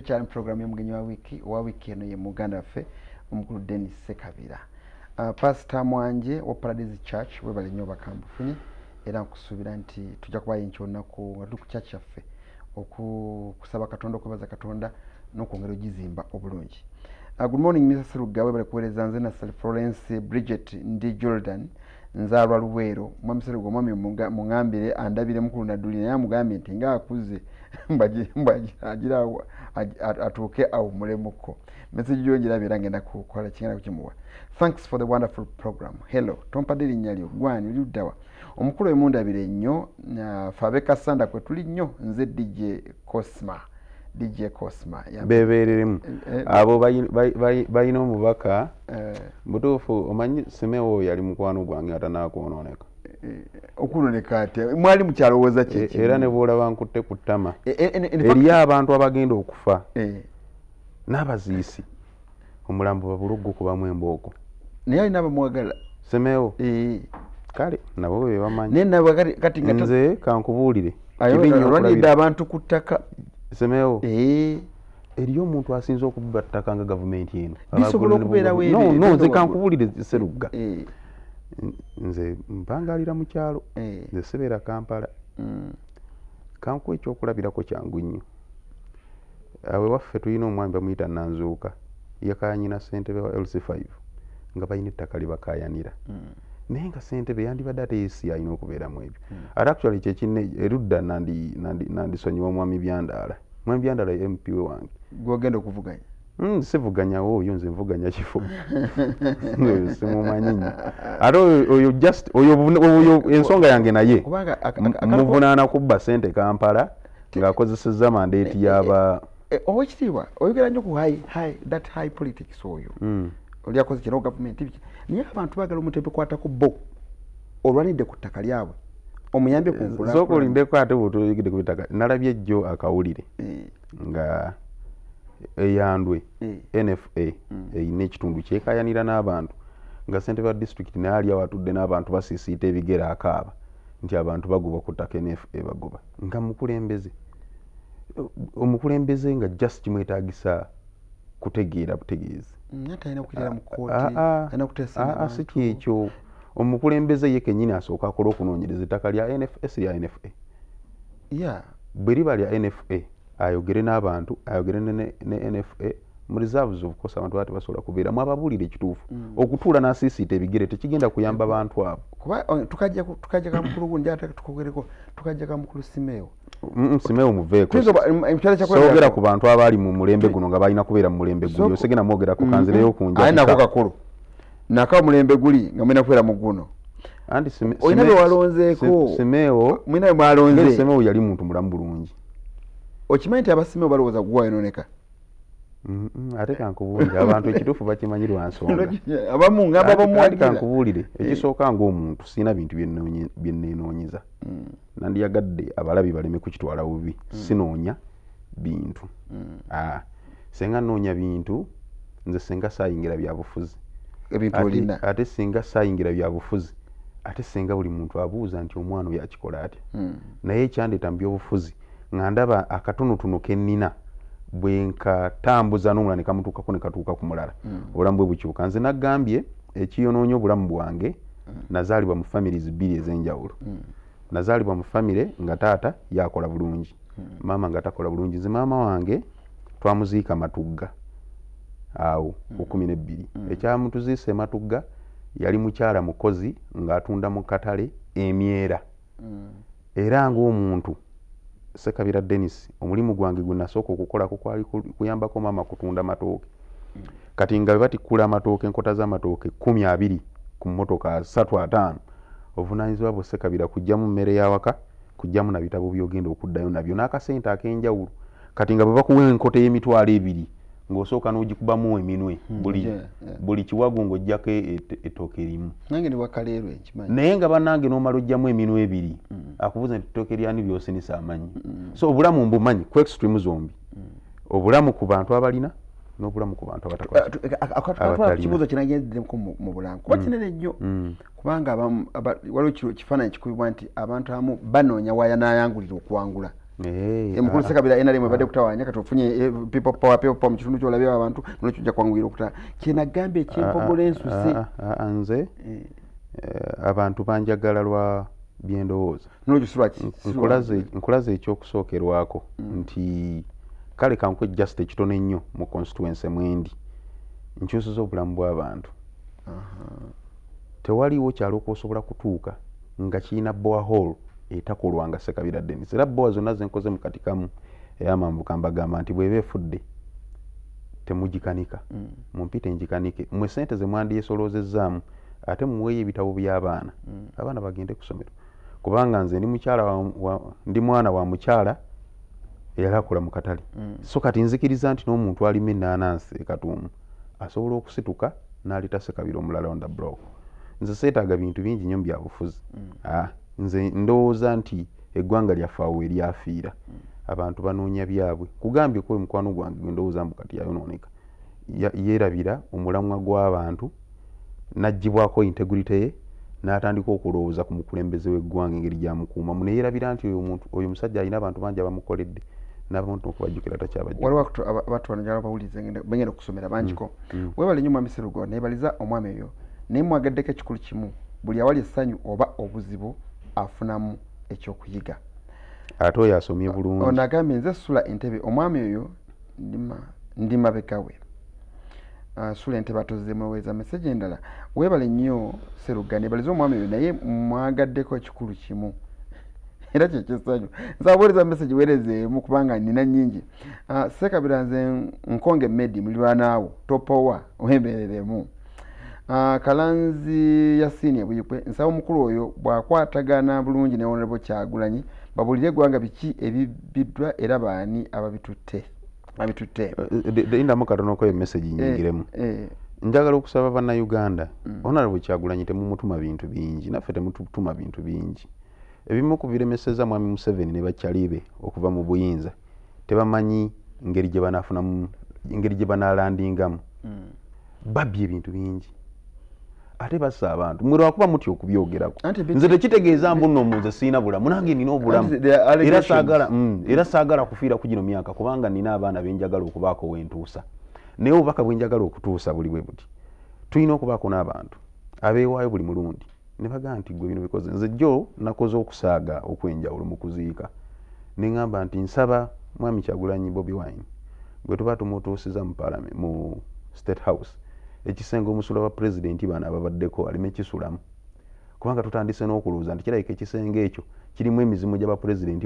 tukyali mu programu y'omugenyi wa wiiki owa wiiki eno ye muganda waffe omukulu denis sekabira uh, pasita mwanje wa paradise church webale nnyo bakambufunye era nkusuubira nti tujja kubayo enkyolunaku nga tuli ku chach yaffe okusaba katonda okwebaza katonda n'okwongera ogizimba obulungi uh, good morning mr serugga webale kuweereza nze nasal florence bridget ndi jordan nzaalwa lubweero omwami serego omwami muŋambire andabire mukulu nadduli naye amugambye nti ngaakuze mbagira atuuke awumulemuko message yo njirabe era ngenda kukola kigenda kukimuwa thanks for the wonderful program hello tompadde erinnya lyo gwani oliuddawa omukulu oyo mundabire nnyo fe abekasanda kwe tuli nnyo nze dj cosma DJ Cosma. Bebererimu. Eh, eh, eh. Abo balina omubaka mutuufu omanyi simewo yali mukwano gwange atanakwononeka okunoneka ati mwali mukyalowooza kyera e, nebwolaba nkutte ku ttama eriyo abantu abagenda okufa n'abaziisi omulambo babulugu kubamu embooko naye alina abamwagala semewo kale nabo bebamanyi nze kankubuulire kibinyoolwanidde abantu ku ttaka semeo eh eri omuntu asinzo okubattaka nga government yenu bisobola okubera we no no ze kankubulire seruga nze mpangalira mukyalo nze eh. eh. sebera kampala mm. kanku ekyokulabirako kyangu nnyo awe waffe tulina omwami bamuyita nanzuuka yakanyina ssentebe wa lc 5 nga bayina ettaka libakayanira mm. naye nga sente beyandibadde ate yesi alina okubeeramu ebyo hmm. ate actually kyekine erudda eh, nandisonyiwa omwami byandaala mwami byandaala mp wange gwogenda okuvuganya hmm, sivuganyawo oyo nze nvuganya kifo oyo simumanyinyo ate oyooyo ensonga yange naye muvunaana kubba sente kampala ng'akozeseza mandeeti eh, yaba eh, owekitiibwa oyogera nyo ku high politics oyo hmm. oli akoze kino gavumenti bik naye abantu baagala omutembe kwatako bo olwanidde ku ttaka lyabwe omuyambe kusooka olimbeko ate bwetoyigide ku eh, bitaka nalabye ejjo akawulire eh. nga eyandwe eh. nfa hmm. eyina ekitundu kyekayanira n'abantu nga sente ba disitulikiti naye aliawo atudde n'abantu basiisiita ebigere akaaba nti abantu bagoba ku ttaka nfa bagoba nga mukulembeze omukulembeze nga just mwetagisa kutegeera butegeezi Mm, aa ah, ah, ah. si kyekyo omukulembeze ye kenyini asooka akola okunoonyereza ettaka lya nfs lya nfa bwe riba lya nfa ayogere n'abantu ayogere ne nfa mureserves of course abantu bati basola kubira mu ababulire kitufu mm. okutula na CCT bigere tekigenda kuyamba abantu abo kuba tukaje oh, tukaje ka mukuru bunja tukogereko tukaje ka mukuru simeo mm, mm simeo muveko mm, kizo mchale cha kwenda ogera ku bantu abali mu mulembe guno ngaba ina kubira mu mulembe guno so, yosegena mogera ku mm-hmm. kanzire mm, yo kunja aina ko kakuru nakawa mulembe guli ngamena kubira mu guno andi sime, sime, sime, walonzeko simeo mwina mwalonze simeo yali muntu mulambulunji okimanyi tabasimeo balowoza guwa inoneka ate eh. kankubuulire abantu ekituufu bakimanyi lwansongaate kankubuulire eh. ekisooka ngaomuntu sirina bintu byenenoonyeza mm. nandiyagadde abalabi baleme kukitwala bubi mm. sinoonya bintu mm. ah, senga noonya bintu nze senga sayingira byabufuzi ate singa sayingira byabufuzi ate singa buli muntu abuuza nti omwana oyo akikola atya naye ekyandeeta mu byobufuzi nga ndaba akatunutunu kenina bwenkatambuza nomulala nekamutukako nekatuuka ku mulala mm. obulamu bwe bukyuka nze nagambye ekiyonoonya obulamu bwange mm. nazaalibwa mu famiry zibiri ez'enjawulo mm. nazaalibwa mu famire nga taata yakola bulungi mm. maama nga takola bulungi nze maama wange twamuziika matugga awo mm. okumi mm. nebbiri mm. ekyamutuziisa ematugga yali mukyala mukozi ng'atunda mu katale emyera mm. era ngaomuntu sekabira Dennis omulimu gwange gunasoko okukola kokwali kuyambako mama kutunda matoke mm. kati nga bati kula matoke nkota za matoke 12 ku motoka 35 ovunanyizwa bo sekabira kujjamu mmere ya waka kujjamu na bitabo byogenda okuddayo nabyo nakasenta akenjawulu kati nga baba kuwe nkota y'emitwalo ebiri ng'osooka n'ogikubamu eminwe buli yeah, yeah. buli kiwago ng'ojjako etooke et, et, et, erimu naye nga bannange n'omala ojjamu eminwe ebiri akubuza nti ttooke lyani byosinisa amanyi mm, mm, mm. so obulamu mbumanyi ku extreme zombi obulamu ku bantu abalina nobulamu ku bantu abatakimuzo eh, eh, kinagenderemuko mu bulamu kuba kinene nnyo kubanga waliwo kifaananyi kikubibwa nti abantu amu banoonya waya nayangulira okuwangula mukulu sekabira enalemu ebadde kutawanya kati ofunye eh, pepopawapepopa mukitundu kyolabe abantu nolwekyo ja kwanguira okuta kyenagambe ekyempogola ah, ah, ensuse ah, nze abantu banjagala lwa byendowooza nkola zekyokusookerwako mm. nti kale kankwe just ekitono ennyo mu constituence mwendi nkyusiza obulamu bwabantu tewaliwo kyalo ku osobola kutuuka nga kiyina boa hall etakolwanga sekabira denis era boa zonna zenkoze mukatikamu eyamambuka mbagamba nti bweba efudde temugikanika mm. mumpite njikanike mwe sente zemwandyesoloozezaamu ate muweeyo ebitabo byabaana mm. abaana bagende kusomero kubanga nze ndi mukyala ndi mwana wa mukyala eyali akola mu katale mm. so kati nzikiriza nti n'omuntu alima enaanansi ekatuumu asobola okusituka n'alita sekabira omulala onthe block nze seetaaga bintu bingi nnyo mubyabufuzi mm. ah, nze ndowooza nti eggwanga lyaffe awo eryafiira mm. abantu banoonya byabwe kugambyeko emukwano gwange gwendowooza mbu kati yayonooneka yeerabira omulamwa gw'abantu n'aggibwako integurity ye n'atandika okulowooza ku mukulembeze w'eggwanga engeri gyamukuumamu naye erabira nti oyo musajja alina abantu bangi abamukoledde nabantu okubajjukira takyabaabatbawulizegenda okusomera bangiko mm, mm, mm. webala nyo omwami serugo nebaliza omwami eyo naye mwagaddeko ekikulu kimu buli awali essanyu oba obuzibu afunamu ekyokuyiga ate oyo asomye bulungi nagambye nze essula entebe omwami oyo ndimabegawe Ah, sulente batoze muweza message endala webale nnyo serugane balizo omwami yo naye mwagaddeko ekikulu kimu era kyekyesanyu nsaboleza message weerezeemu kubanga nina nyingi ah, sekabira nze nkonge medi mulirwanaawo topowa oemereremu Uh, ah, kalanzi yasini ebuyikwe nsaba omukulu oyo bwakwatagana bulungi newonerebo kyagulanyi babulire eggwanga biki ebibiddwa era baani ababitutte babitutteddindamu eh, eh, katonoko emesagi eh, nyingiremu njagala okusaba bannauganda mm. onalabwe kyagulanyi temumutuma bintu bingi naffe temutuma bintu bingi ebimu kubiremeseza mwami museveni nebakyalibe okuva mu buyinza tebamanyi ngeri gyebanafunamu ngeri gyebanalandingamu mm. babye ebintu bingi ate basa abantu mwe lwakuba muty okubyogerako nze tekitegeeza mbunomunze siina bulamu nange nina obulamuera mm, saagala kufiira ku gino myaka kubanga nina abaana benjagala okubaako wentuusa naye obubaka bwenjagala okutuusa buli bwe buti tulina okubaako n'abantu abeewaayo buli mulundi ne bagamba nti gwe bino bikoze nze jjo nakoze okusaaga okwenjawulo mu kuziika ne ŋŋamba nti nsaba mwami kyagulanyi bobi wine gwe tuba tumutuusiza mu state house ekisenga omusula wa pulezidenti bano ababaddeko alime kisulamu kubanga tutandise n'okulowooza nti kirabika ekisenga ekyo kirimu emizimu gy'abapulezidenti